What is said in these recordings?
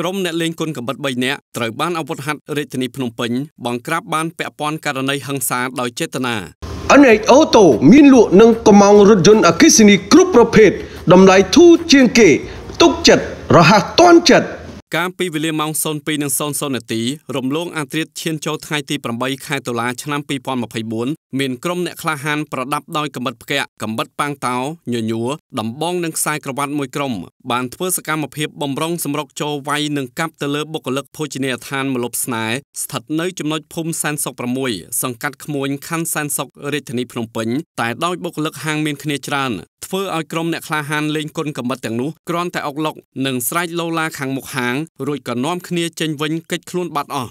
ក្រុមអ្នកលេងគុនកំបិត3នាក់ត្រូវបានអាវុធហត្ថរាជធានីភ្នំពេញបង្ក្រាបបានពាក់ព័ន្ធករណីហិង្សាដោយចេតនា NH Auto មានលក់និងកម្មងរថយន្តអគ្គិសនីគ្រប់ប្រភេទតម្លៃធូរជាងគេទុកចិត្តរហ័សទាន់ចិត្តកាលពីវេលាម៉ោង02:00នាទីរំលងអាត្រិតឈានចូលថ្ងៃទី8ខែតុលាឆ្នាំ2024មានក្រុមអ្នកក្លាហានប្រដាប់ដោយកម្បិតផ្គាក់កម្បិតប៉ាងតោញញួរដំបងនិងខ្សែក្រវ៉ាត់មួយក្រុមបានធ្វើសកម្មភាពបំរុងសម្រុកចូលវាយនិងកាប់ទៅលើបុគ្គលិកភោជនីយដ្ឋានមលប់ស្នេហ៍ស្ថិតនៅចំណុចភូមិសែនសុក6សង្កាត់ក្មួយខណ្ឌសែនសុករាជធានីភ្នំពេញតែដោយបុគ្គលិកហាងមានគ្នាច្រើនធ្វើឲ្យក្រុមអ្នកក្លាហានលេងគុណកម្មិតទាំងនោះគ្រាន់តែអុកឡុកនិងស្រែកលោឡាខាងមុខហាងរួចក៏នាំគ្នាចេញវិញកិច្ចខ្លួនបាត់អស់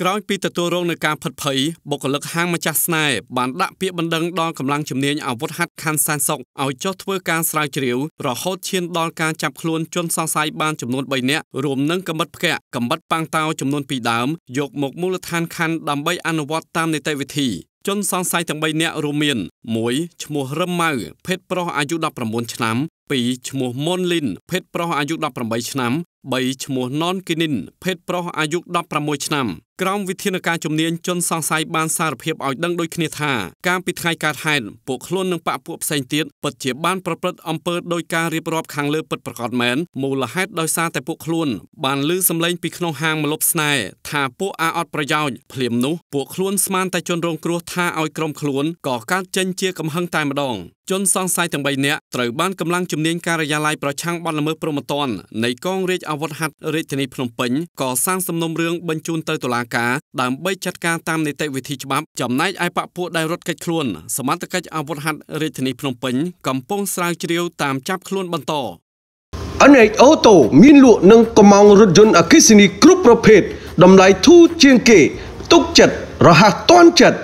ក្រោយពីទទួលរងនឹងការផិតភ័យបុគ្គលិកហាងម្ចាស់ស្នេហ៍បានដាក់ពាក្យបណ្ដឹងដល់កម្លាំងជំនាញអាវុធហត្ថខណ្ឌសានសុកឲ្យចុះធ្វើការស្រាវជ្រាវរហូតឈានដល់ការចាប់ខ្លួនជនសង្ស័យបានចំនួន3នាក់រួមនឹងកម្មិតផ្កាក់កម្មិតប៉ាងតាវចំនួន2ដើមយកមកមូលដ្ឋានខណ្ឌដើម្បីអនុវត្តតាមនីតិវិធីជនសង្ស័យទាំង3នាក់រួមមាន1ឈ្មោះរឹមម៉ៅភេទប្រុសអាយុ19ឆ្នាំ2ឈ្មោះម៉ុនលីន ភេទប្រុសអាយុ18ឆ្នាំ3ឈ្មោះណនគីនីនភេទប្រុសអាយុ16ឆ្នាំក្រមវិធានការជំនាញជនសង្ស័យបានសារភាពឲ្យដឹងដូចគ្នាថាកាលពីថ្ងៃកើតហេតុពួកខ្លួននិងបកពួកផ្សេងទៀតពិតជាបានប្រព្រឹត្តអំពើដោយការរៀបរាប់ខាងលើពិតប្រាកដមែន មូលហេតុដោយសារតែពួកខ្លួនបានឮសំឡេងពីក្នុងហាងម្លប់ស្នេហ៍ថាពួកអាអត់ប្រយោជន៍ភ្លាមនោះពួកខ្លួនស្មានតែជនរងគ្រោះថាឲ្យក្រុមខ្លួនក៏កើតចេញជាកំហឹងតែម្ដងជនសង្ស័យទាំង3នាក់ត្រូវបានកម្លាំងជំនាញការិយាល័យប្រឆាំងបទល្មើសព្រហ្មទណ្ឌនៃកងរាជអាវុធហត្ថរាជធានីភ្នំពេញក៏សាងសំណុំរឿងបញ្ជូនទៅតុលាការដើម្បីចាត់ការតាមនីតិវិធីច្បាប់ចំណែកឯបពពួកដែលរត់គេចខ្លួន សមត្ថកិច្ចអាវុធហត្ថរាជធានីភ្នំពេញកំពុងស្រាវជ្រាវ តាមចាប់ខ្លួនបន្ត NH Auto មានលក់និងកម្ម៉ងរថយន្តអគ្គិសនីគ្រប់ប្រភេទតម្លៃធូរជាងគេទុកចិត្តរហ័សទាន់ចិត្ត